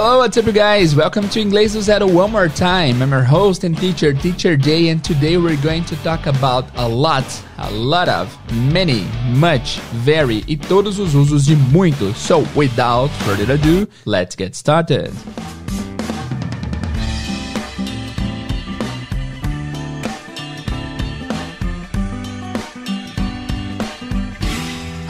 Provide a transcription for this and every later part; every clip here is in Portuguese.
Hello, what's up, you guys? Welcome to Inglês do Zero one more time. I'm your host and teacher, Teacher Jay, and today we're going to talk about a lot, a lot of, many, much, very e todos os usos de muito. So, without further ado, let's get started.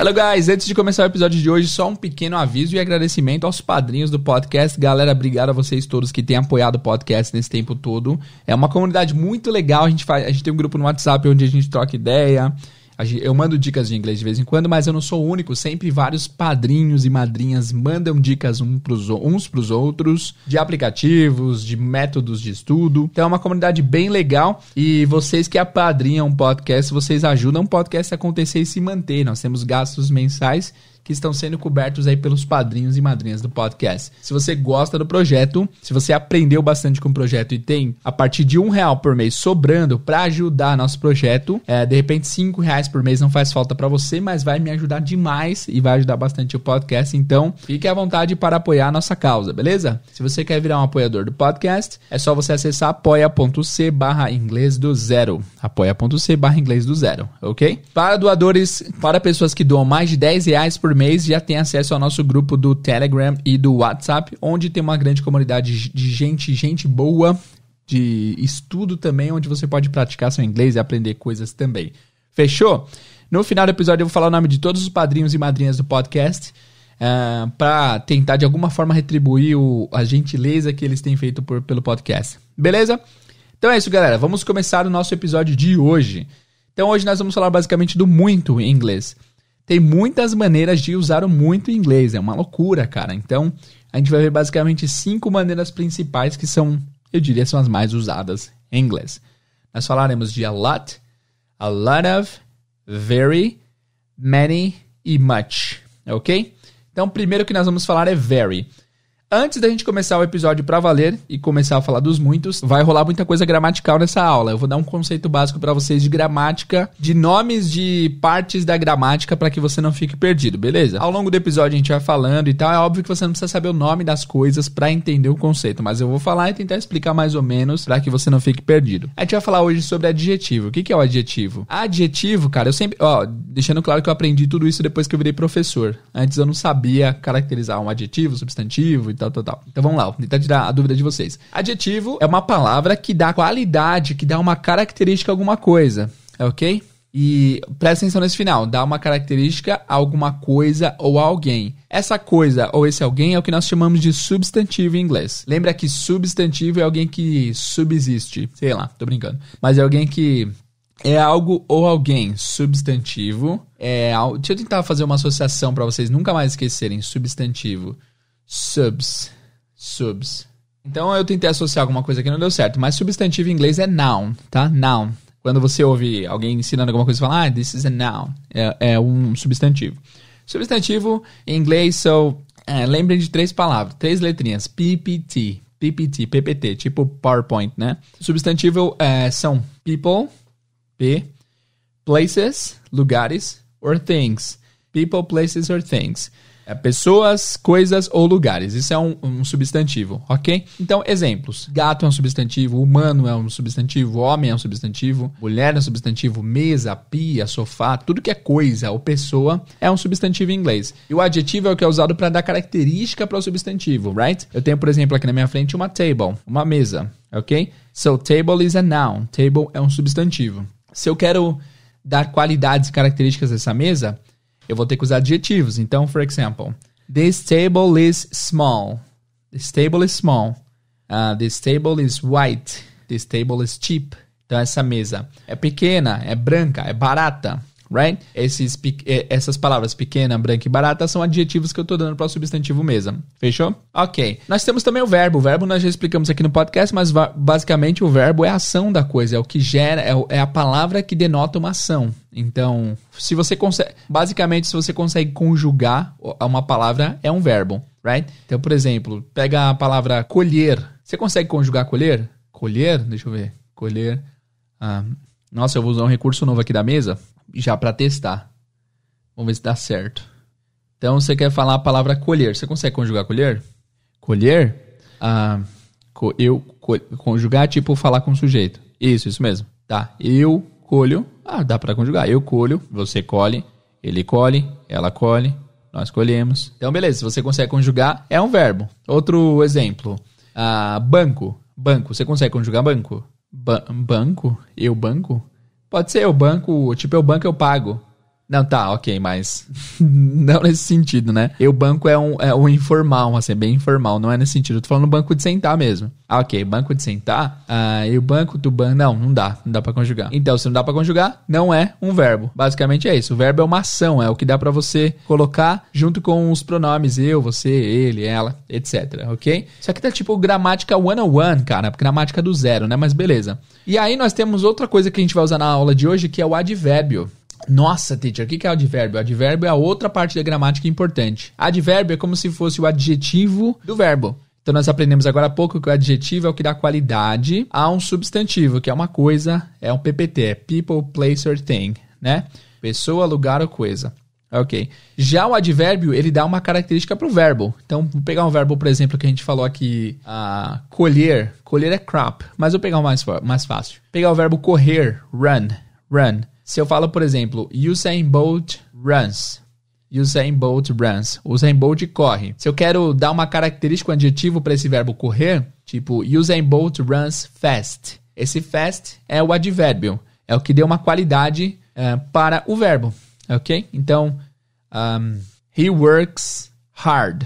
Hello, guys! Antes de começar o episódio de hoje, só um pequeno aviso e agradecimento aos padrinhos do podcast. Galera, obrigado a vocês todos que têm apoiado o podcast nesse tempo todo. É uma comunidade muito legal. A gente, faz, a gente tem um grupo no WhatsApp onde a gente troca ideia. Eu mando dicas de inglês de vez em quando, mas eu não sou o único. Sempre vários padrinhos e madrinhas mandam dicas um pros, uns outros, de aplicativos, de métodos de estudo. Então é uma comunidade bem legal. E vocês que apadrinham o podcast, vocês ajudam o podcast a acontecer e se manter. Nós temos gastos mensais que estão sendo cobertos aí pelos padrinhos e madrinhas do podcast. Se você gosta do projeto, se você aprendeu bastante com o projeto e tem a partir de um real por mês sobrando para ajudar nosso projeto, é, de repente cinco reais por mês não faz falta para você, mas vai me ajudar demais e vai ajudar bastante o podcast. Então, fique à vontade para apoiar a nossa causa, beleza? Se você quer virar um apoiador do podcast, é só você acessar apoia.c barra inglês do zero. apoia.c barra inglês do zero, ok? Para doadores, para pessoas que doam mais de 10 reais por mês já tem acesso ao nosso grupo do Telegram e do WhatsApp, onde tem uma grande comunidade de gente, gente boa, de estudo também, onde você pode praticar seu inglês e aprender coisas também. Fechou? No final do episódio eu vou falar o nome de todos os padrinhos e madrinhas do podcast. Uh, ah, para tentar de alguma forma retribuir o, a gentileza que eles têm feito por, pelo podcast. Beleza? Então é isso, galera. Vamos começar o nosso episódio de hoje. Então hoje nós vamos falar basicamente do muito em inglês tem muitas maneiras de usar o muito inglês, é uma loucura, cara. Então, a gente vai ver basicamente cinco maneiras principais que são, eu diria, são as mais usadas em inglês. Nós falaremos de a lot, a lot of, very, many e much, ok? Então, primeiro que nós vamos falar é very. Antes da gente começar o episódio para valer e começar a falar dos muitos, vai rolar muita coisa gramatical nessa aula. Eu vou dar um conceito básico para vocês de gramática, de nomes de partes da gramática para que você não fique perdido, beleza? Ao longo do episódio a gente vai falando e tal. É óbvio que você não precisa saber o nome das coisas para entender o conceito, mas eu vou falar e tentar explicar mais ou menos para que você não fique perdido. A gente vai falar hoje sobre adjetivo. O que, é o adjetivo? Adjetivo, cara, eu sempre, ó, deixando claro que eu aprendi tudo isso depois que eu virei professor. Antes eu não sabia caracterizar um adjetivo, substantivo tal, tal, tal. Então vamos lá, vou tentar tirar a dúvida de vocês. Adjetivo é uma palavra que dá qualidade, que dá uma característica a alguma coisa, é ok? E presta atenção nesse final, dá uma característica a alguma coisa ou a alguém. Essa coisa ou esse alguém é o que nós chamamos de substantivo em inglês. Lembra que substantivo é alguém que subsiste, sei lá, tô brincando. Mas é alguém que é algo ou alguém substantivo. É, deixa eu tentar fazer uma associação para vocês nunca mais esquecerem substantivo subs. Subs. Então eu tentei associar alguma coisa que não deu certo, mas substantivo em inglês é noun, tá? Noun. Quando você ouve alguém ensinando alguma coisa, você fala, ah, this is a noun. É, é um substantivo. Substantivo em inglês, são é, lembrem de três palavras, três letrinhas. PPT, PPT, PPT, tipo PowerPoint, né? Substantivo é, são people, P, places, lugares, or things. People, places, or things. É pessoas, coisas ou lugares. Isso é um, um, substantivo, ok? Então, exemplos. Gato é um substantivo, humano é um substantivo, homem é um substantivo, mulher é um substantivo, mesa, pia, sofá, tudo que é coisa ou pessoa é um substantivo em inglês. E o adjetivo é o que é usado para dar característica para o substantivo, right? Eu tenho, por exemplo, aqui na minha frente uma table, uma mesa, ok? So, table is a noun. Table é um substantivo. Se eu quero dar qualidades e características dessa mesa, eu vou ter que usar adjetivos. Então, for example, this table is small. This table is small. Uh, this table is white. This table is cheap. Então, essa mesa é pequena, é branca, é barata right? Esses, eh, essas palavras pequena, branca e barata são adjetivos que eu tô dando para o substantivo mesa. Fechou? Ok. Nós temos também o verbo. O verbo nós já explicamos aqui no podcast, mas basicamente o verbo é a ação da coisa, é o que gera, é, é a palavra que denota uma ação. Então, se você consegue, basicamente se você consegue conjugar uma palavra é um verbo, right? Então, por exemplo, pega a palavra colher. Você consegue conjugar colher? Colher, deixa eu ver. Colher. Ah, nossa, eu vou usar um recurso novo aqui da mesa já para testar. Vamos ver se dá certo. Então você quer falar a palavra colher. Você consegue conjugar colher? Colher? Ah, co eu co conjugar tipo falar com o sujeito. Isso, isso mesmo. Tá. Eu colho. Ah, dá para conjugar. Eu colho, você colhe, ele colhe, ela colhe, nós colhemos. Então beleza, se você consegue conjugar, é um verbo. Outro exemplo. Ah, banco. Banco. Você consegue conjugar banco? Ba banco? Eu banco? Pode ser, o banco, tipo, é o banco eu pago. Não, tá, ok, mas não nesse sentido, né? E o banco é um, é um informal, assim, é bem informal, não é nesse sentido. Eu tô falando banco de sentar mesmo. Ah, ok, banco de sentar, ah, e o banco do banco. Não, não dá, não dá pra conjugar. Então, se não dá pra conjugar, não é um verbo. Basicamente é isso. O verbo é uma ação, é o que dá para você colocar junto com os pronomes eu, você, ele, ela, etc, ok? Isso aqui tá tipo gramática one-on-one, cara, gramática é do zero, né? Mas beleza. E aí nós temos outra coisa que a gente vai usar na aula de hoje, que é o advérbio. Nossa, teacher, o que é advérbio? Advérbio é a outra parte da gramática importante. Advérbio é como se fosse o adjetivo do verbo. Então nós aprendemos agora há pouco que o adjetivo é o que dá qualidade a um substantivo, que é uma coisa, é um PPT, é people, place or thing, né? Pessoa, lugar ou coisa. Ok. Já o advérbio, ele dá uma característica para o verbo. Então, vou pegar um verbo, por exemplo, que a gente falou aqui, uh, colher. Colher é crop, mas vou pegar o mais, mais fácil. Vou pegar o verbo correr, run, run. Se eu falo, por exemplo, Usain Bolt runs. Usain Bolt runs. Usain Bolt corre. Se eu quero dar uma característica, um adjetivo para esse verbo correr, tipo Usain Bolt runs fast. Esse fast é o advérbio. É o que deu uma qualidade uh, para o verbo, ok? Então, um, he works hard.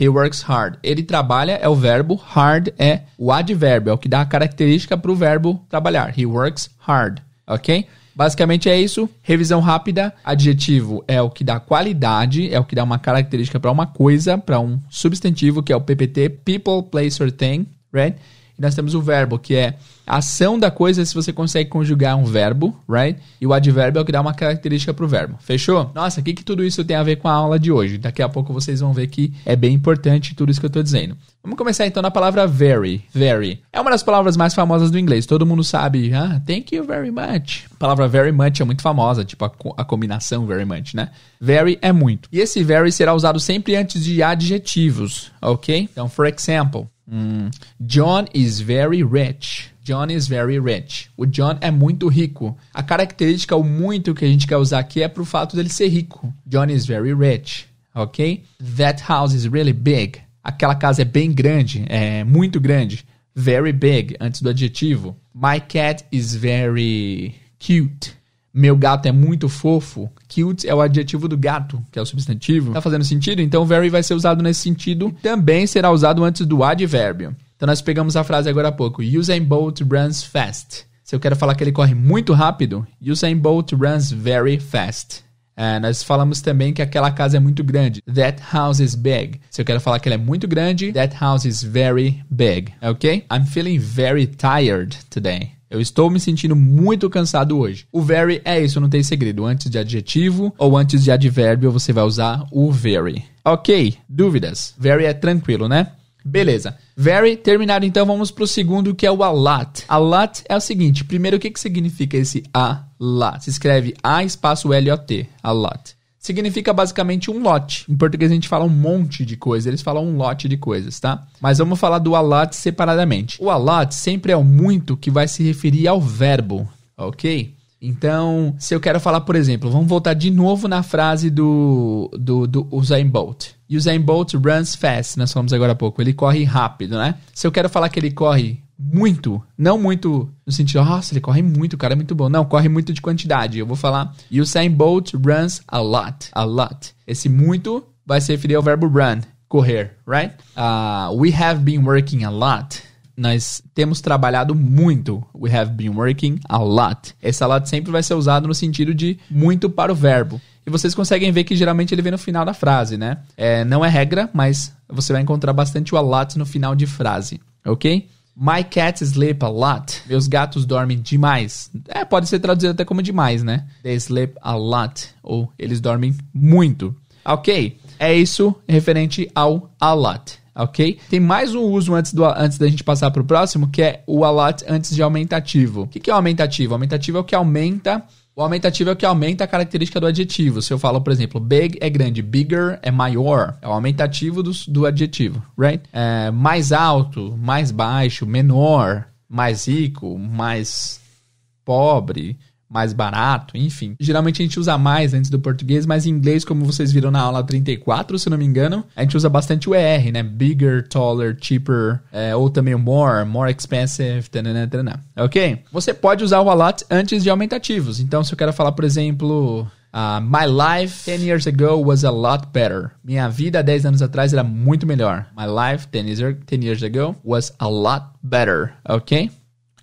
He works hard. Ele trabalha é o verbo, hard é o advérbio, é o que dá a característica para o verbo trabalhar. He works hard, ok? Basicamente é isso. Revisão rápida. Adjetivo é o que dá qualidade, é o que dá uma característica para uma coisa, para um substantivo, que é o PPT, people, place or thing, right? E nós temos o verbo, que é a ação da coisa é se você consegue conjugar um verbo, right? E o advérbio é o que dá uma característica pro verbo. Fechou? Nossa, o que, que tudo isso tem a ver com a aula de hoje? Daqui a pouco vocês vão ver que é bem importante tudo isso que eu estou dizendo. Vamos começar então na palavra very. Very. É uma das palavras mais famosas do inglês. Todo mundo sabe, ah, thank you very much. A palavra very much é muito famosa, tipo a, co a combinação very much, né? Very é muito. E esse very será usado sempre antes de adjetivos, ok? Então, for example, Hum. John is very rich. John is very rich. O John é muito rico. A característica, o muito que a gente quer usar aqui é pro fato dele ser rico. John is very rich. Ok? That house is really big. Aquela casa é bem grande, é muito grande. Very big, antes do adjetivo. My cat is very cute meu gato é muito fofo, cute é o adjetivo do gato, que é o substantivo. Tá fazendo sentido? Então very vai ser usado nesse sentido e também será usado antes do advérbio. Então nós pegamos a frase agora há pouco. Usain Bolt runs fast. Se eu quero falar que ele corre muito rápido, Usain Bolt runs very fast. É, nós falamos também que aquela casa é muito grande. That house is big. Se eu quero falar que ela é muito grande, that house is very big. É ok? I'm feeling very tired today. Eu estou me sentindo muito cansado hoje. O very é isso, não tem segredo. Antes de adjetivo ou antes de advérbio, você vai usar o very. Ok, dúvidas? Very é tranquilo, né? Beleza. Very terminado, então vamos para o segundo que é o a lot. A lot é o seguinte: primeiro, o que, que significa esse a lot? Se escreve A espaço L-O-T, a lot significa basicamente um lote. Em português a gente fala um monte de coisa, eles falam um lote de coisas, tá? Mas vamos falar do a lot separadamente. O a lot sempre é o muito que vai se referir ao verbo, ok? Então, se eu quero falar, por exemplo, vamos voltar de novo na frase do, do, do Usain Bolt. Usain Bolt runs fast, nós falamos agora há pouco. Ele corre rápido, né? Se eu quero falar que ele corre muito. Não muito no sentido, nossa, ele corre muito, o cara é muito bom. Não, corre muito de quantidade. Eu vou falar, Usain Bolt runs a lot, a lot. Esse muito vai se referir ao verbo run, correr, right? Uh, we have been working a lot. Nós temos trabalhado muito. We have been working a lot. Esse a lot sempre vai ser usado no sentido de muito para o verbo. E vocês conseguem ver que geralmente ele vem no final da frase, né? É, não é regra, mas você vai encontrar bastante o a lot no final de frase, ok? My cats sleep a lot. Meus gatos dormem demais. É, pode ser traduzido até como demais, né? They sleep a lot. Ou eles dormem muito. Ok? É isso referente ao a lot ok? Tem mais um uso antes, do, antes da gente passar para o próximo, que é o a lot antes de aumentativo. O que, que é o aumentativo? O aumentativo é o que aumenta o aumentativo é o que aumenta a característica do adjetivo. Se eu falo, por exemplo, big é grande, bigger é maior. É o aumentativo do, do adjetivo, right? É, mais alto, mais baixo, menor, mais rico, mais pobre mais barato, enfim. Geralmente a gente usa mais antes do português, mas em inglês, como vocês viram na aula 34, se não me engano, a gente usa bastante o ER, né? Bigger, taller, cheaper, é, ou também o more, more expensive, tanana, tanana. ok? Você pode usar o a lot antes de aumentativos. Então, se eu quero falar, por exemplo, Uh, my life 10 years ago was a lot better. Minha vida 10 anos atrás era muito melhor. My life 10 years, 10 years ago was a lot better. Ok?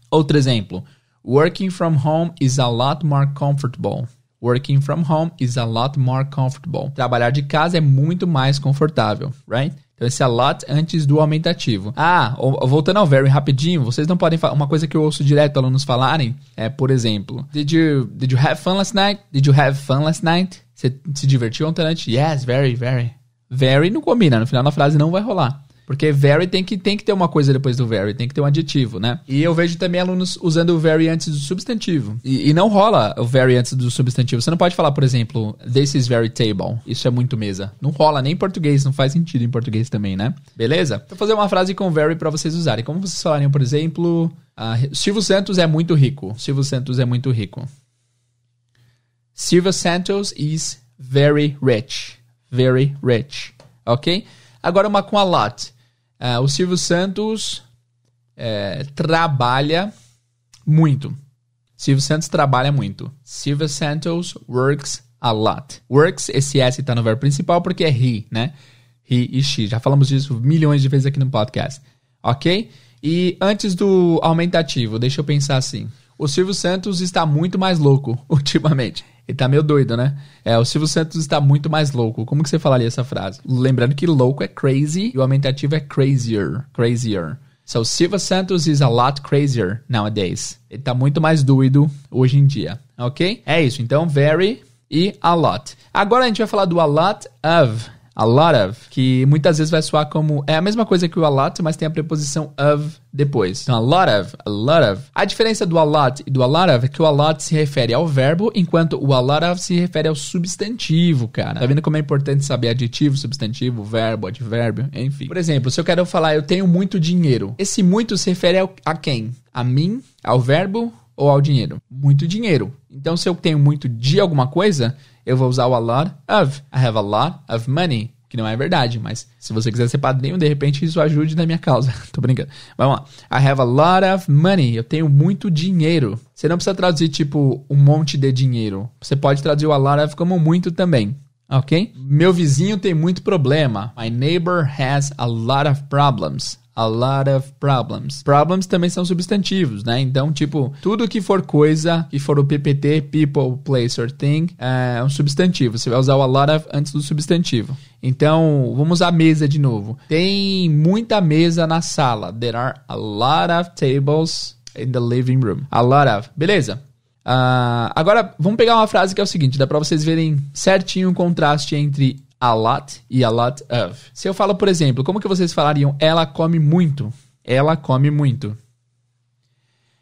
Outro exemplo. Working from home is a lot more comfortable. Working from home is a lot more comfortable. Trabalhar de casa é muito mais confortável, right? Então esse a lot antes do aumentativo. Ah, voltando ao very rapidinho, vocês não podem falar. Uma coisa que eu ouço direto alunos falarem é, por exemplo, Did you, did you have fun last night? Did you have fun last night? Você se divertiu ontem à noite? Yes, very, very. Very não combina, no final da frase não vai rolar. Porque very tem que, tem que ter uma coisa depois do very, tem que ter um adjetivo, né? E eu vejo também alunos usando o very antes do substantivo. E, e não rola o very antes do substantivo. Você não pode falar, por exemplo, this is very table. Isso é muito mesa. Não rola nem em português, não faz sentido em português também, né? Beleza? Então, vou fazer uma frase com very para vocês usarem. Como vocês falariam, por exemplo, uh, Silvio Santos é muito rico. Silvio Santos é muito rico. Silvio Santos is very rich. Very rich. Ok? Agora uma com a lot. Ah, o Silvio Santos é, trabalha muito. Silvio Santos trabalha muito. Silvio Santos works a lot. Works, esse S está no verbo principal porque é he, né? He e she. Já falamos disso milhões de vezes aqui no podcast. Ok? E antes do aumentativo, deixa eu pensar assim. O Silvio Santos está muito mais louco ultimamente. Ele tá meio doido, né? É, o Silvio Santos está muito mais louco. Como que você falaria essa frase? Lembrando que louco é crazy e o aumentativo é crazier. Crazier. So, Silva Santos is a lot crazier nowadays. Ele tá muito mais doido hoje em dia, ok? É isso, então very e a lot. Agora a gente vai falar do a lot of a lot of, que muitas vezes vai soar como é a mesma coisa que o a lot, mas tem a preposição of depois. Então, a lot of, a lot of. A diferença do a lot e do a lot of é que o a lot se refere ao verbo, enquanto o a lot of se refere ao substantivo, cara. Tá vendo como é importante saber adjetivo, substantivo, verbo, advérbio, enfim. Por exemplo, se eu quero falar eu tenho muito dinheiro, esse muito se refere a quem? A mim, ao verbo ou ao dinheiro? Muito dinheiro. Então, se eu tenho muito de alguma coisa, eu vou usar o a lot of. I have a lot of money. Que não é verdade, mas se você quiser ser padrinho, de repente isso ajude na minha causa. Tô brincando. Vamos lá. I have a lot of money. Eu tenho muito dinheiro. Você não precisa traduzir tipo um monte de dinheiro. Você pode traduzir o a lot of como muito também. Ok? Meu vizinho tem muito problema. My neighbor has a lot of problems a lot of problems. Problems também são substantivos, né? Então, tipo, tudo que for coisa, que for o PPT, people, place or thing, é um substantivo. Você vai usar o a lot of antes do substantivo. Então, vamos à mesa de novo. Tem muita mesa na sala. There are a lot of tables in the living room. A lot of. Beleza. Uh, agora, vamos pegar uma frase que é o seguinte: dá para vocês verem certinho o contraste entre a lot e a lot of. Se eu falo, por exemplo, como que vocês falariam ela come muito? Ela come muito.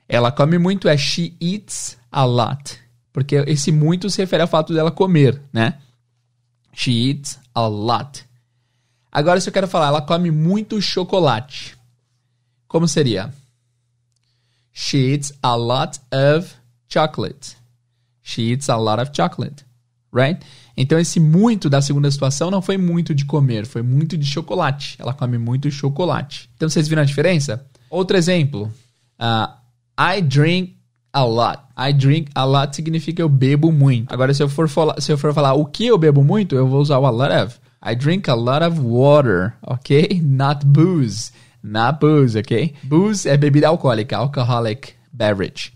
Ela come muito é she eats a lot. Porque esse muito se refere ao fato dela comer, né? She eats a lot. Agora, se eu quero falar, ela come muito chocolate. Como seria? She eats a lot of chocolate. She eats a lot of chocolate. Right? Então, esse muito da segunda situação não foi muito de comer, foi muito de chocolate. Ela come muito chocolate. Então, vocês viram a diferença? Outro exemplo. Uh, I drink a lot. I drink a lot significa eu bebo muito. Agora, se eu for, falar, se eu for falar o que eu bebo muito, eu vou usar o a lot of. I drink a lot of water, ok? Not booze. Not booze, ok? Booze é bebida alcoólica, alcoholic beverage.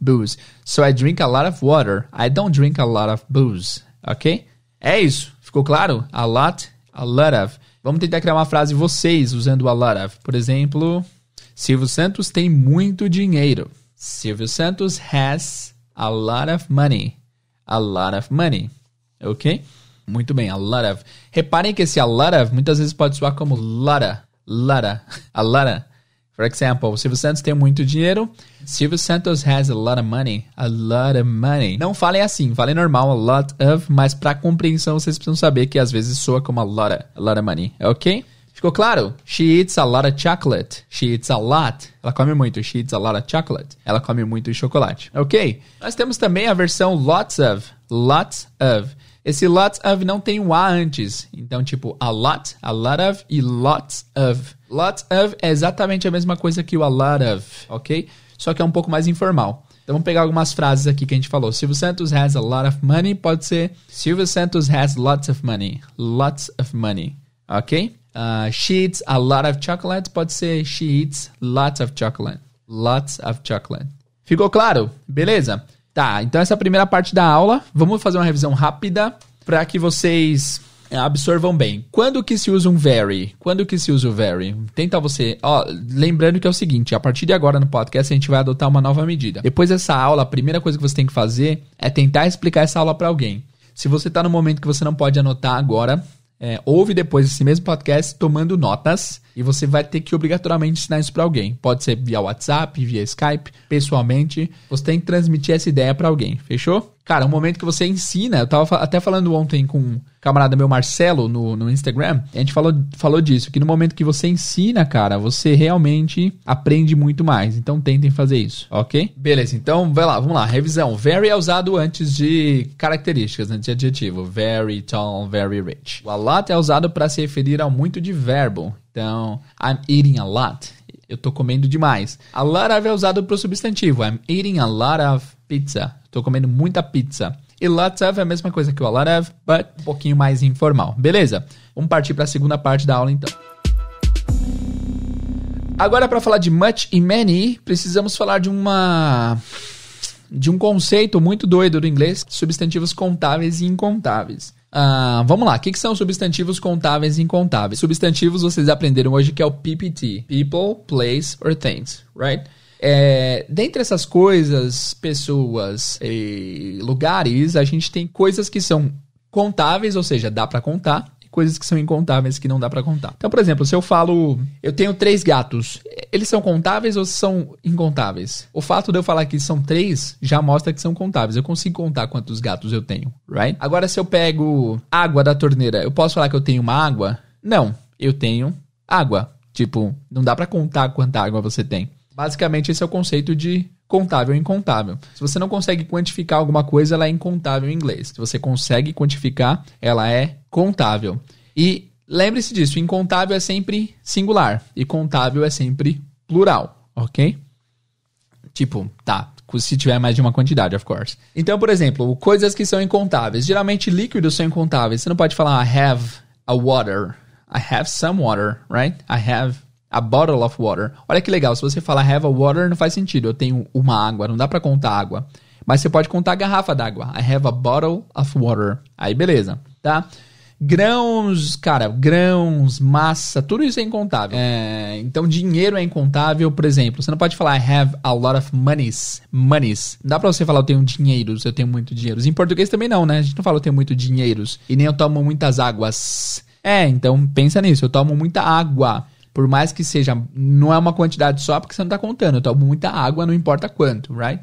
Booze. So I drink a lot of water. I don't drink a lot of booze ok? É isso. Ficou claro? A lot, a lot of. Vamos tentar criar uma frase vocês usando a lot of. Por exemplo, Silvio Santos tem muito dinheiro. Silvio Santos has a lot of money. A lot of money, ok? Muito bem, a lot of. Reparem que esse a lot of muitas vezes pode soar como lara, lara, a lara. For example, Silvio Santos tem muito dinheiro. Silvio Santos has a lot of money. A lot of money. Não falem assim, falem normal, a lot of, mas para compreensão vocês precisam saber que às vezes soa como a lot of, a lot of money, é ok? Ficou claro? She eats a lot of chocolate. She eats a lot. Ela come muito. She eats a lot of chocolate. Ela come muito chocolate. Ok? Nós temos também a versão lots of. Lots of. Esse lots of não tem o um A antes. Então, tipo, a lot, a lot of e lots of. Lots of é exatamente a mesma coisa que o a lot of, ok? Só que é um pouco mais informal. Então vamos pegar algumas frases aqui que a gente falou. Silvio Santos has a lot of money. Pode ser Silvio Santos has lots of money. Lots of money. Ok? Uh, she eats a lot of chocolate. Pode ser she eats lots of chocolate. Lots of chocolate. Ficou claro? Beleza? Tá, então essa é a primeira parte da aula. Vamos fazer uma revisão rápida para que vocês é, absorvam bem. Quando que se usa um very? Quando que se usa o very? Tenta você. Ó, lembrando que é o seguinte: a partir de agora no podcast a gente vai adotar uma nova medida. Depois dessa aula, a primeira coisa que você tem que fazer é tentar explicar essa aula para alguém. Se você está no momento que você não pode anotar agora, é, ouve depois esse mesmo podcast tomando notas e você vai ter que obrigatoriamente ensinar isso para alguém. Pode ser via WhatsApp, via Skype, pessoalmente. Você tem que transmitir essa ideia para alguém, fechou? Cara, o momento que você ensina. Eu tava até falando ontem com um camarada meu, Marcelo, no, no Instagram. A gente falou, falou disso, que no momento que você ensina, cara, você realmente aprende muito mais. Então tentem fazer isso, ok? Beleza, então vai lá, vamos lá. Revisão. Very é usado antes de características, antes né, de adjetivo. Very tall, very rich. O a lot é usado para se referir ao muito de verbo. Então, I'm eating a lot. Eu tô comendo demais. A lot of é usado para o substantivo. I'm eating a lot of pizza. Tô comendo muita pizza. E lots of é a mesma coisa que o a lot of, but um pouquinho mais informal. Beleza? Vamos partir para a segunda parte da aula então. Agora para falar de much e many, precisamos falar de uma de um conceito muito doido do inglês, substantivos contáveis e incontáveis. Ah, vamos lá, o que, que são substantivos contáveis e incontáveis? Substantivos vocês aprenderam hoje que é o PPT: People, Place or Things, right? É, dentre essas coisas, pessoas e lugares, a gente tem coisas que são contáveis, ou seja, dá para contar, coisas que são incontáveis que não dá para contar. Então, por exemplo, se eu falo, eu tenho três gatos, eles são contáveis ou são incontáveis? O fato de eu falar que são três já mostra que são contáveis. Eu consigo contar quantos gatos eu tenho, right? Agora, se eu pego água da torneira, eu posso falar que eu tenho uma água? Não, eu tenho água. Tipo, não dá para contar quanta água você tem. Basicamente, esse é o conceito de contável e incontável. Se você não consegue quantificar alguma coisa, ela é incontável em inglês. Se você consegue quantificar, ela é contável. E lembre-se disso, incontável é sempre singular e contável é sempre plural, ok? Tipo, tá, se tiver mais de uma quantidade, of course. Então, por exemplo, coisas que são incontáveis. Geralmente líquidos são incontáveis. Você não pode falar I have a water. I have some water, right? I have a bottle of water. Olha que legal, se você falar have a water, não faz sentido. Eu tenho uma água, não dá para contar água. Mas você pode contar a garrafa d'água. I have a bottle of water. Aí beleza, tá? Grãos, cara, grãos, massa, tudo isso é incontável. É, então, dinheiro é incontável, por exemplo. Você não pode falar I have a lot of monies. Monies. Não dá pra você falar eu tenho dinheiros, eu tenho muito dinheiro. Em português também não, né? A gente não fala eu tenho muito dinheiros. E nem eu tomo muitas águas. É, então pensa nisso, eu tomo muita água. Por mais que seja, não é uma quantidade só, porque você não está contando. Eu tomo muita água, não importa quanto, right?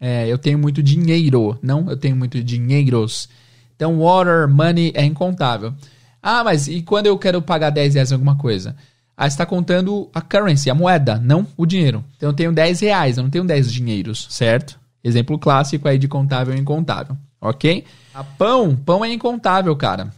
É, eu tenho muito dinheiro, não? Eu tenho muito dinheiros. Então, water, money é incontável. Ah, mas e quando eu quero pagar 10 reais em alguma coisa? Aí ah, está contando a currency, a moeda, não o dinheiro. Então eu tenho 10 reais, eu não tenho 10 dinheiros, certo? Exemplo clássico aí de contável e incontável, ok? A ah, pão, pão é incontável, cara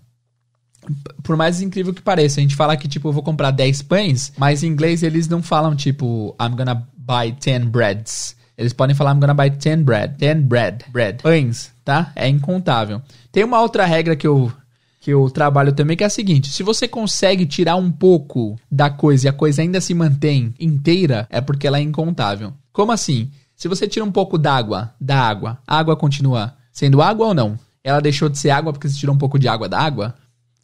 por mais incrível que pareça, a gente fala que, tipo, eu vou comprar 10 pães, mas em inglês eles não falam, tipo, I'm gonna buy 10 breads. Eles podem falar I'm gonna buy 10 bread. 10 bread. Bread. Pães, tá? É incontável. Tem uma outra regra que eu que eu trabalho também, que é a seguinte: se você consegue tirar um pouco da coisa e a coisa ainda se mantém inteira, é porque ela é incontável. Como assim? Se você tira um pouco d'água, da água, a água continua sendo água ou não? Ela deixou de ser água porque você tirou um pouco de água da água?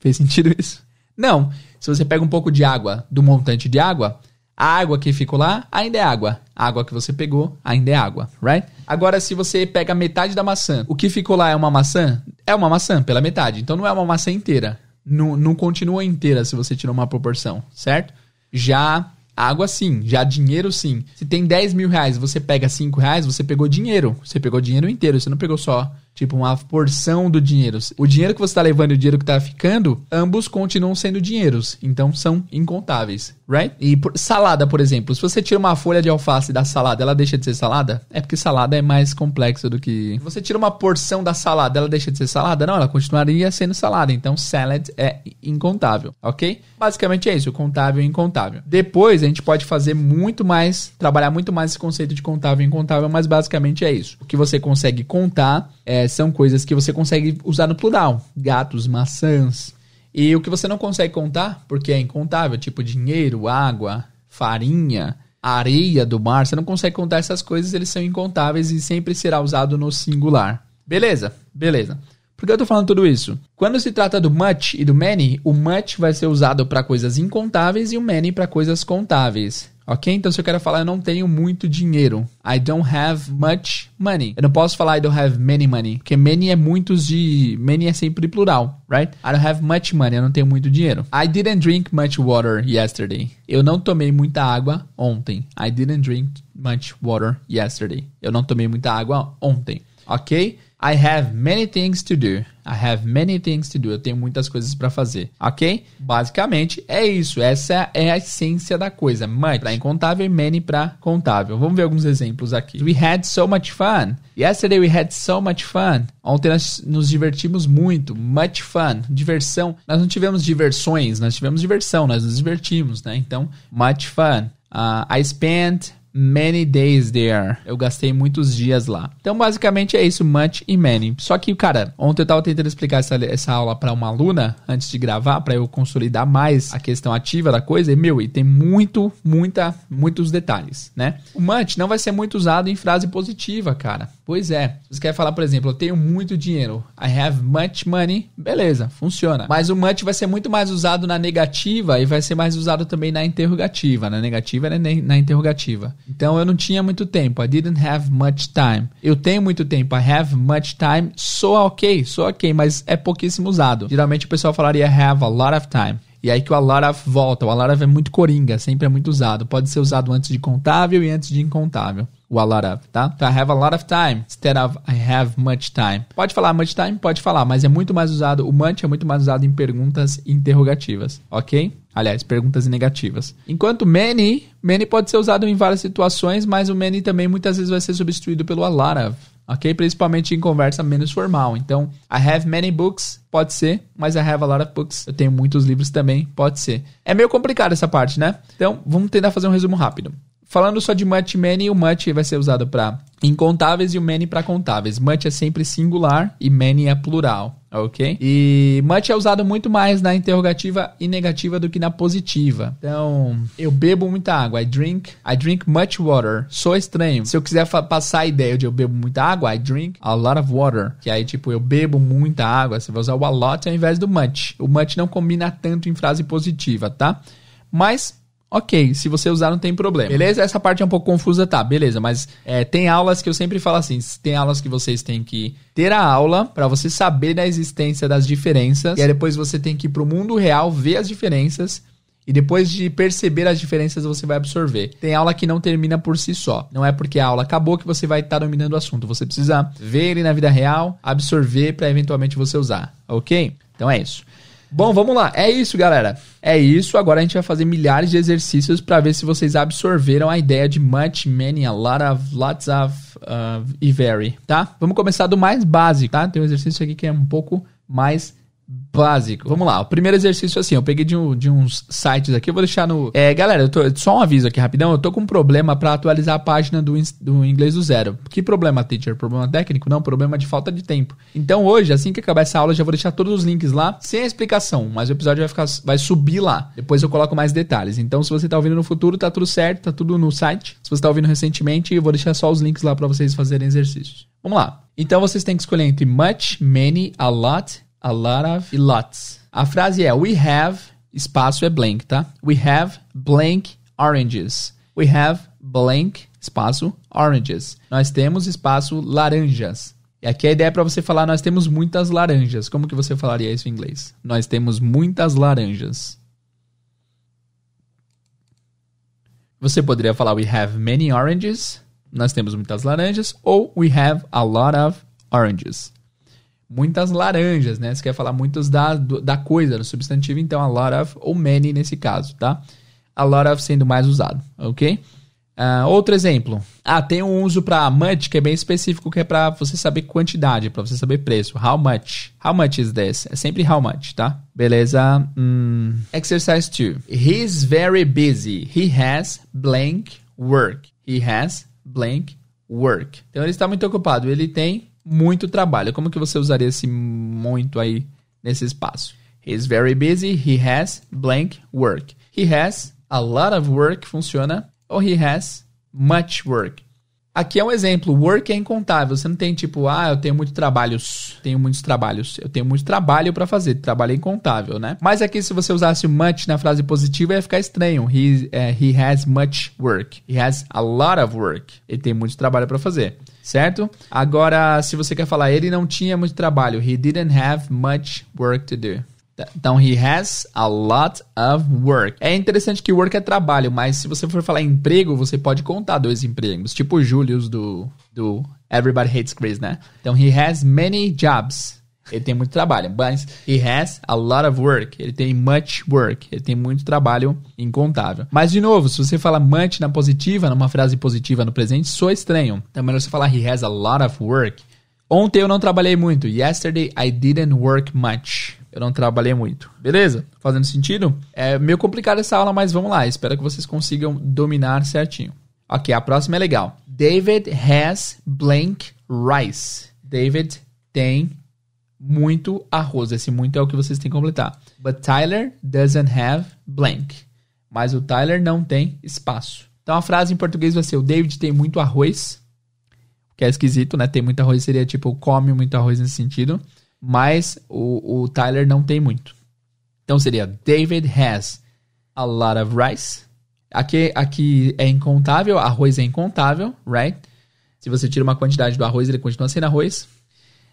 Fez sentido isso? Não. Se você pega um pouco de água do montante de água, a água que ficou lá ainda é água. A água que você pegou ainda é água, right? Agora, se você pega metade da maçã, o que ficou lá é uma maçã? É uma maçã pela metade. Então não é uma maçã inteira. Não, não continua inteira se você tirou uma proporção, certo? Já água sim, já dinheiro sim. Se tem 10 mil reais, você pega 5 reais, você pegou dinheiro. Você pegou dinheiro inteiro, você não pegou só Tipo, uma porção do dinheiro. O dinheiro que você está levando e o dinheiro que está ficando, ambos continuam sendo dinheiros. Então são incontáveis, right? E por, salada, por exemplo. Se você tira uma folha de alface da salada, ela deixa de ser salada? É porque salada é mais complexa do que. Se você tira uma porção da salada, ela deixa de ser salada? Não, ela continuaria sendo salada. Então salad é incontável, ok? Basicamente é isso, contável e incontável. Depois a gente pode fazer muito mais, trabalhar muito mais esse conceito de contável e incontável, mas basicamente é isso. O que você consegue contar é é, são coisas que você consegue usar no plural. Gatos, maçãs. E o que você não consegue contar, porque é incontável, tipo dinheiro, água, farinha, areia do mar, você não consegue contar essas coisas, eles são incontáveis e sempre será usado no singular. Beleza? Beleza. Por que eu tô falando tudo isso? Quando se trata do much e do many, o much vai ser usado para coisas incontáveis e o many para coisas contáveis ok? Então, se eu quero falar, eu não tenho muito dinheiro. I don't have much money. Eu não posso falar I don't have many money, porque many é muitos de. Many é sempre plural, right? I don't have much money. Eu não tenho muito dinheiro. I didn't drink much water yesterday. Eu não tomei muita água ontem. I didn't drink much water yesterday. Eu não tomei muita água ontem, ok? I have many things to do. I have many things to do. Eu tenho muitas coisas para fazer, ok? Basicamente é isso. Essa é a essência da coisa. Much para incontável e many para contável. Vamos ver alguns exemplos aqui. We had so much fun. Yesterday we had so much fun. Ontem nós nos divertimos muito. Much fun. Diversão. Nós não tivemos diversões, nós tivemos diversão. Nós nos divertimos, né? Então, much fun. Uh, I spent many days there. Eu gastei muitos dias lá. Então, basicamente é isso, much e many. Só que, cara, ontem eu tava tentando explicar essa, essa aula para uma aluna antes de gravar, para eu consolidar mais a questão ativa da coisa. E, meu, e tem muito, muita, muitos detalhes, né? O much não vai ser muito usado em frase positiva, cara. Pois é. Você quer falar, por exemplo, eu tenho muito dinheiro. I have much money. Beleza, funciona. Mas o much vai ser muito mais usado na negativa e vai ser mais usado também na interrogativa. Na negativa né, e na interrogativa. Então eu não tinha muito tempo. I didn't have much time. Eu tenho muito tempo. I have much time. Sou ok, sou ok, mas é pouquíssimo usado. Geralmente o pessoal falaria have a lot of time. E aí que o a lot of volta. O a lot of é muito coringa, sempre é muito usado. Pode ser usado antes de contável e antes de incontável. O a lot of, tá? Então, I have a lot of time, instead of I have much time. Pode falar much time, pode falar, mas é muito mais usado, o much é muito mais usado em perguntas interrogativas, ok? Aliás, perguntas negativas. Enquanto many, many pode ser usado em várias situações, mas o many também muitas vezes vai ser substituído pelo a lot of, ok? Principalmente em conversa menos formal. Então, I have many books pode ser, mas I have a lot of books, eu tenho muitos livros também, pode ser. É meio complicado essa parte, né? Então, vamos tentar fazer um resumo rápido. Falando só de much many, o much vai ser usado para incontáveis e o many para contáveis. Much é sempre singular e many é plural, ok? E much é usado muito mais na interrogativa e negativa do que na positiva. Então, eu bebo muita água. I drink, I drink much water. Sou estranho. Se eu quiser passar a ideia de eu bebo muita água, I drink a lot of water. Que aí, tipo, eu bebo muita água. Você vai usar o a lot ao invés do much. O much não combina tanto em frase positiva, tá? Mas Ok, se você usar não tem problema. Beleza? Essa parte é um pouco confusa, tá? Beleza, mas é, tem aulas que eu sempre falo assim: tem aulas que vocês têm que ter a aula para você saber da existência das diferenças, e aí depois você tem que ir pro mundo real ver as diferenças. E depois de perceber as diferenças, você vai absorver. Tem aula que não termina por si só. Não é porque a aula acabou que você vai estar tá dominando o assunto. Você precisa ver ele na vida real, absorver para eventualmente você usar, ok? Então é isso. Bom, vamos lá. É isso, galera. É isso. Agora a gente vai fazer milhares de exercícios para ver se vocês absorveram a ideia de much, many, a lot of, lots of uh, e very, tá? Vamos começar do mais básico, tá? Tem um exercício aqui que é um pouco mais básico. Vamos lá, o primeiro exercício é assim, eu peguei de, um, de uns sites aqui, eu vou deixar no... É, galera, eu tô, só um aviso aqui rapidão, eu tô com um problema para atualizar a página do, do Inglês do Zero. Que problema, teacher? Problema técnico? Não, problema de falta de tempo. Então hoje, assim que acabar essa aula, já vou deixar todos os links lá, sem a explicação, mas o episódio vai, ficar, vai subir lá. Depois eu coloco mais detalhes. Então se você tá ouvindo no futuro, tá tudo certo, tá tudo no site. Se você tá ouvindo recentemente, eu vou deixar só os links lá para vocês fazerem exercícios. Vamos lá. Então vocês têm que escolher entre much, many, a lot, a lot of e lots. A frase é we have, espaço é blank, tá? We have blank oranges. We have blank, espaço oranges. Nós temos espaço laranjas. E aqui a ideia é para você falar nós temos muitas laranjas. Como que você falaria isso em inglês? Nós temos muitas laranjas. Você poderia falar we have many oranges. Nós temos muitas laranjas ou we have a lot of oranges muitas laranjas, né? Você quer falar muitas da, da coisa, do substantivo, então a lot of ou many nesse caso, tá? A lot of sendo mais usado, ok? Uh, outro exemplo. Ah, tem um uso para much que é bem específico, que é para você saber quantidade, para você saber preço. How much? How much is this? É sempre how much, tá? Beleza. Hum. Exercise 2. He's very busy. He has blank work. He has blank work. Então ele está muito ocupado. Ele tem muito trabalho. Como que você usaria esse muito aí nesse espaço? He's very busy, he has blank work. He has a lot of work funciona ou he has much work. Aqui é um exemplo, work é incontável. Você não tem tipo, ah, eu tenho muitos trabalhos, tenho muitos trabalhos, eu tenho muito trabalho para fazer. Trabalho é incontável, né? Mas aqui se você usasse much na frase positiva ia ficar estranho. He, uh, he has much work. He has a lot of work. Ele tem muito trabalho para fazer certo? Agora, se você quer falar, ele não tinha muito trabalho. He didn't have much work to do. Então, he has a lot of work. É interessante que work é trabalho, mas se você for falar emprego, você pode contar dois empregos, tipo o Julius do, do Everybody Hates Chris, né? Então, he has many jobs. Ele tem muito trabalho. Mas he has a lot of work. Ele tem much work. Ele tem muito trabalho incontável. Mas, de novo, se você fala much na positiva, numa frase positiva no presente, soa estranho. Então, é melhor você falar he has a lot of work. Ontem eu não trabalhei muito. Yesterday I didn't work much. Eu não trabalhei muito. Beleza? Tá fazendo sentido? É meio complicado essa aula, mas vamos lá. Espero que vocês consigam dominar certinho. Ok, a próxima é legal. David has blank rice. David tem muito arroz. Esse muito é o que vocês têm que completar. But Tyler doesn't have blank. Mas o Tyler não tem espaço. Então a frase em português vai ser: O David tem muito arroz. Que é esquisito, né? Tem muito arroz seria tipo come muito arroz nesse sentido. Mas o, o Tyler não tem muito. Então seria: David has a lot of rice. Aqui, aqui é incontável, arroz é incontável, right? Se você tira uma quantidade do arroz, ele continua sendo arroz.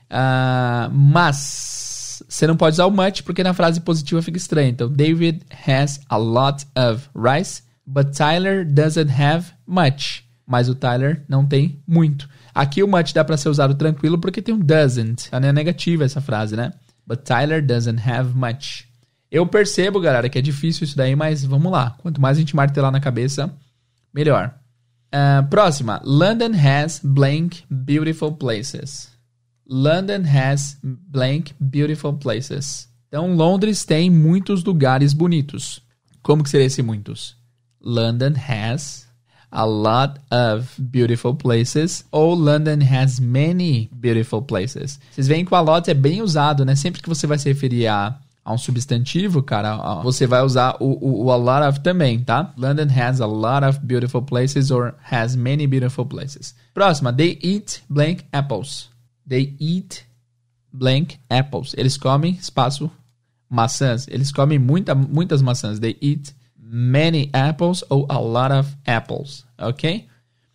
Uh, mas você não pode usar o much porque na frase positiva fica estranho. Então, David has a lot of rice, but Tyler doesn't have much. Mas o Tyler não tem muito. Aqui o much dá para ser usado tranquilo porque tem um doesn't. Tá é negativa essa frase, né? But Tyler doesn't have much. Eu percebo, galera, que é difícil isso daí, mas vamos lá. Quanto mais a gente martelar na cabeça, melhor. Uh, próxima. London has blank beautiful places. London has blank beautiful places. Então, Londres tem muitos lugares bonitos. Como que seria esse muitos? London has a lot of beautiful places. Ou London has many beautiful places. Vocês veem que o a lot é bem usado, né? Sempre que você vai se referir a, a um substantivo, cara, você vai usar o, o, o a lot of também, tá? London has a lot of beautiful places or has many beautiful places. Próxima, they eat blank apples. They eat blank apples. Eles comem, espaço, maçãs. Eles comem muita, muitas maçãs. They eat many apples ou a lot of apples. Ok?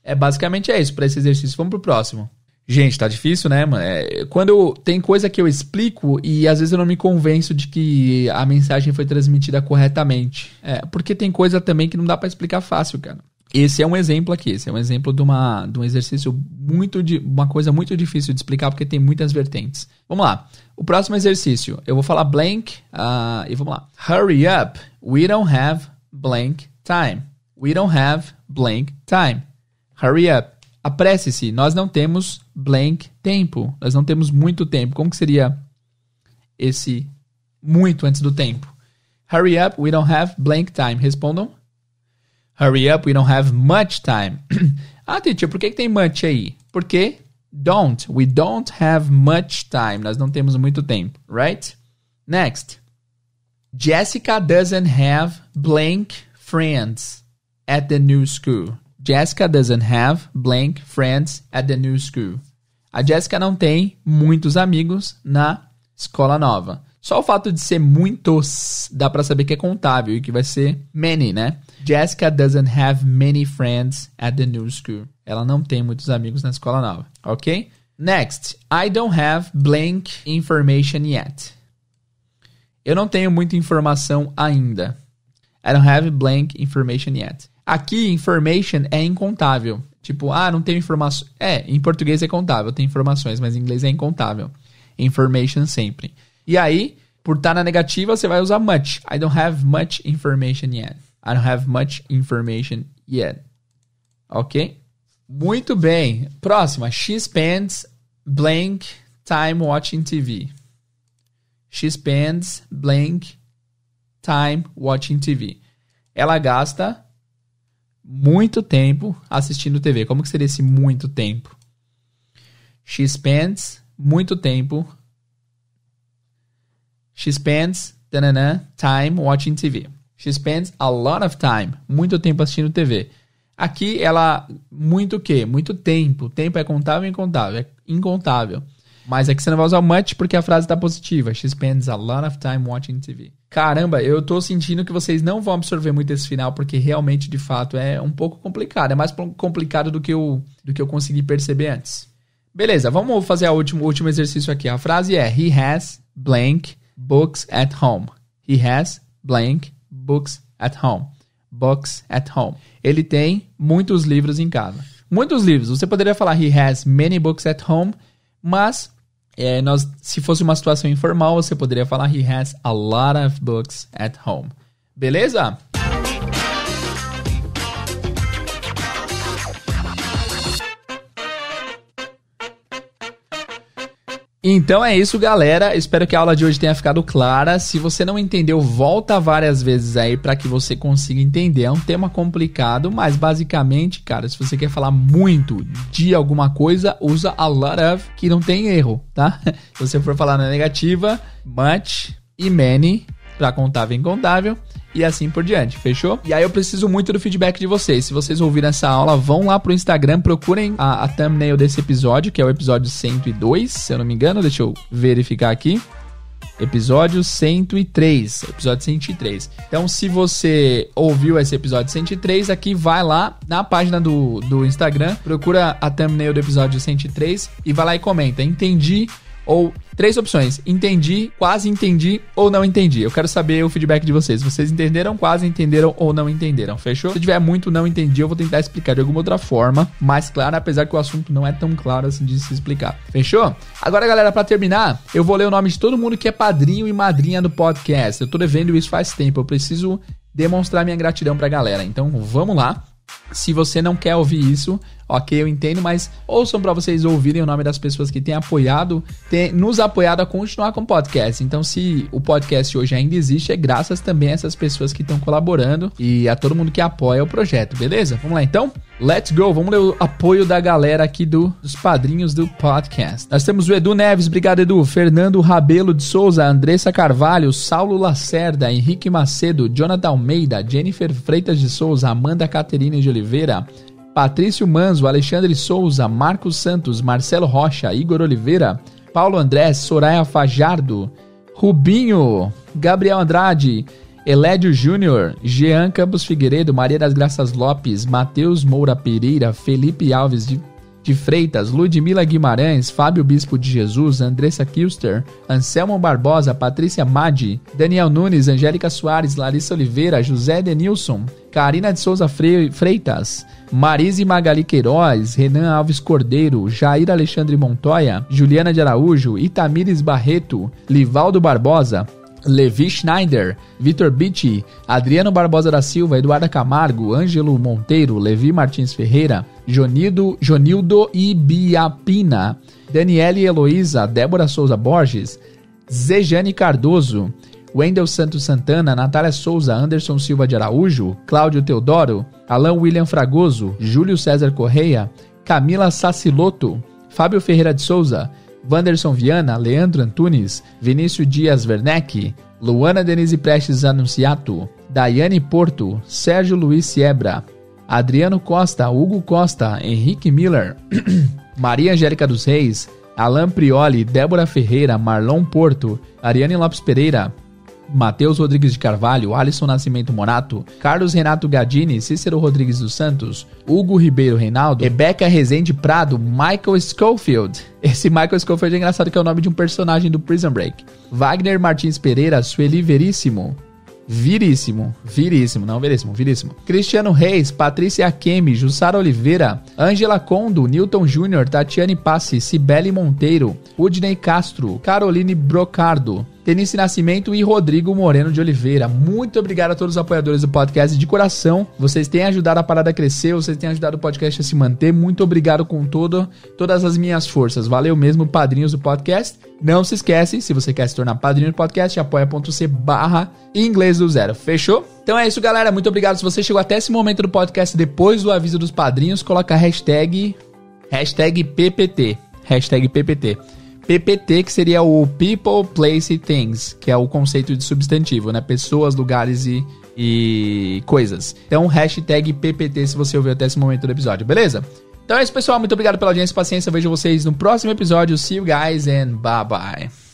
É basicamente é isso para esse exercício. Vamos pro próximo. Gente, tá difícil, né, mano? É, quando tem coisa que eu explico e às vezes eu não me convenço de que a mensagem foi transmitida corretamente. É, porque tem coisa também que não dá para explicar fácil, cara esse é um exemplo aqui, esse é um exemplo de, uma, de um exercício muito de uma coisa muito difícil de explicar porque tem muitas vertentes. Vamos lá. O próximo exercício, eu vou falar blank uh, e vamos lá. Hurry up, we don't have blank time. We don't have blank time. Hurry up. Apresse-se, nós não temos blank tempo. Nós não temos muito tempo. Como que seria esse muito antes do tempo? Hurry up, we don't have blank time. Respondam. Hurry up, we don't have much time. ah, teacher, por que, que tem much aí? Porque don't, we don't have much time. Nós não temos muito tempo, right? Next. Jessica doesn't have blank friends at the new school. Jessica doesn't have blank friends at the new school. A Jessica não tem muitos amigos na escola nova. Só o fato de ser muitos dá para saber que é contável e que vai ser many, né? Jessica doesn't have many friends at the new school. Ela não tem muitos amigos na escola nova, ok? Next, I don't have blank information yet. Eu não tenho muita informação ainda. I don't have blank information yet. Aqui, information é incontável. Tipo, ah, não tenho informação. É, em português é contável, tem informações, mas em inglês é incontável. Information sempre. E aí, por estar tá na negativa, você vai usar much. I don't have much information yet. I don't have much information yet. Ok? Muito bem. Próxima. She spends blank time watching TV. She spends blank time watching TV. Ela gasta muito tempo assistindo TV. Como que seria esse muito tempo? She spends muito tempo She spends tanana, time watching TV. She spends a lot of time. Muito tempo assistindo TV. Aqui ela muito o quê? Muito tempo. Tempo é contável e incontável. É incontável. Mas aqui é você não vai usar much porque a frase está positiva. She spends a lot of time watching TV. Caramba, eu tô sentindo que vocês não vão absorver muito esse final, porque realmente, de fato, é um pouco complicado. É mais complicado do que eu, do que eu consegui perceber antes. Beleza, vamos fazer o último, último exercício aqui. A frase é: He has blank books at home. He has blank books at home. Books at home. Ele tem muitos livros em casa. Muitos livros. Você poderia falar he has many books at home, mas é, nós, se fosse uma situação informal, você poderia falar he has a lot of books at home. Beleza? Então é isso, galera. Espero que a aula de hoje tenha ficado clara. Se você não entendeu, volta várias vezes aí para que você consiga entender. É um tema complicado, mas basicamente, cara, se você quer falar muito de alguma coisa, usa a lot of, que não tem erro, tá? Se você for falar na negativa, much e many para contável e incontável e assim por diante, fechou? E aí eu preciso muito do feedback de vocês. Se vocês ouviram essa aula, vão lá pro Instagram, procurem a, a thumbnail desse episódio, que é o episódio 102, se eu não me engano, deixa eu verificar aqui. Episódio 103. Episódio 103. Então, se você ouviu esse episódio 103, aqui vai lá na página do, do Instagram, procura a thumbnail do episódio 103 e vai lá e comenta. Entendi ou três opções: entendi, quase entendi ou não entendi. Eu quero saber o feedback de vocês. Vocês entenderam, quase entenderam ou não entenderam, fechou? Se tiver muito não entendi, eu vou tentar explicar de alguma outra forma mais clara, apesar que o assunto não é tão claro assim de se explicar, fechou? Agora, galera, para terminar, eu vou ler o nome de todo mundo que é padrinho e madrinha do podcast. Eu tô devendo isso faz tempo, eu preciso demonstrar minha gratidão pra galera. Então, vamos lá. Se você não quer ouvir isso, ok? Eu entendo, mas ouçam para vocês ouvirem o nome das pessoas que têm apoiado, têm nos apoiado a continuar com o podcast. Então, se o podcast hoje ainda existe, é graças também a essas pessoas que estão colaborando e a todo mundo que apoia o projeto, beleza? Vamos lá então? Let's go, vamos ler o apoio da galera aqui do, dos padrinhos do podcast. Nós temos o Edu Neves, obrigado Edu, Fernando Rabelo de Souza, Andressa Carvalho, Saulo Lacerda, Henrique Macedo, Jonathan Almeida, Jennifer Freitas de Souza, Amanda Caterina de Oliveira, Patrício Manzo, Alexandre Souza, Marcos Santos, Marcelo Rocha, Igor Oliveira, Paulo Andrés, Soraya Fajardo, Rubinho, Gabriel Andrade, Elédio Júnior, Jean Campos Figueiredo, Maria das Graças Lopes, Matheus Moura Pereira, Felipe Alves de, de Freitas, Ludmila Guimarães, Fábio Bispo de Jesus, Andressa Kilster, Anselmo Barbosa, Patrícia Madi, Daniel Nunes, Angélica Soares, Larissa Oliveira, José Denilson, Karina de Souza Freitas, Marise Magali Queiroz, Renan Alves Cordeiro, Jair Alexandre Montoya, Juliana de Araújo, Itamires Barreto, Livaldo Barbosa, Levi Schneider, Vitor Bitti, Adriano Barbosa da Silva, Eduarda Camargo, Ângelo Monteiro, Levi Martins Ferreira, Jonido, Jonildo Ibiapina, Daniele Heloísa, Débora Souza Borges, Zejane Cardoso, Wendel Santos Santana, Natália Souza, Anderson Silva de Araújo, Cláudio Teodoro, Alain William Fragoso, Júlio César Correia, Camila Saciloto, Fábio Ferreira de Souza, Vanderson Viana, Leandro Antunes, Vinícius Dias Werneck, Luana Denise Prestes Anunciato, Daiane Porto, Sérgio Luiz Siebra, Adriano Costa, Hugo Costa, Henrique Miller, Maria Angélica dos Reis, Alain Prioli, Débora Ferreira, Marlon Porto, Ariane Lopes Pereira, Matheus Rodrigues de Carvalho, Alisson Nascimento Morato, Carlos Renato Gadini, Cícero Rodrigues dos Santos, Hugo Ribeiro Reinaldo, Rebeca Rezende Prado, Michael Schofield. Esse Michael Schofield é engraçado que é o nome de um personagem do Prison Break. Wagner Martins Pereira, Sueli Veríssimo, Viríssimo, Viríssimo, não viríssimo, Viríssimo. Cristiano Reis, Patrícia Akemi, Jussara Oliveira, Ângela Condo, Newton Júnior, Tatiane Passi, Cibele Monteiro, Udney Castro, Caroline Brocardo, Denise Nascimento e Rodrigo Moreno de Oliveira. Muito obrigado a todos os apoiadores do podcast de coração. Vocês têm ajudado a parada a crescer, vocês têm ajudado o podcast a se manter. Muito obrigado com todo, todas as minhas forças. Valeu mesmo, padrinhos do podcast. Não se esquece, se você quer se tornar padrinho do podcast, apoia.c barra inglês do zero. Fechou? Então é isso, galera. Muito obrigado. Se você chegou até esse momento do podcast depois do aviso dos padrinhos, coloca a hashtag, hashtag PPT. Hashtag PPT. PPT, que seria o People, Place e Things, que é o conceito de substantivo, né? Pessoas, lugares e, e coisas. Então, hashtag PPT se você ouviu até esse momento do episódio, beleza? Então é isso, pessoal. Muito obrigado pela audiência e paciência. Eu vejo vocês no próximo episódio. See you guys and bye bye.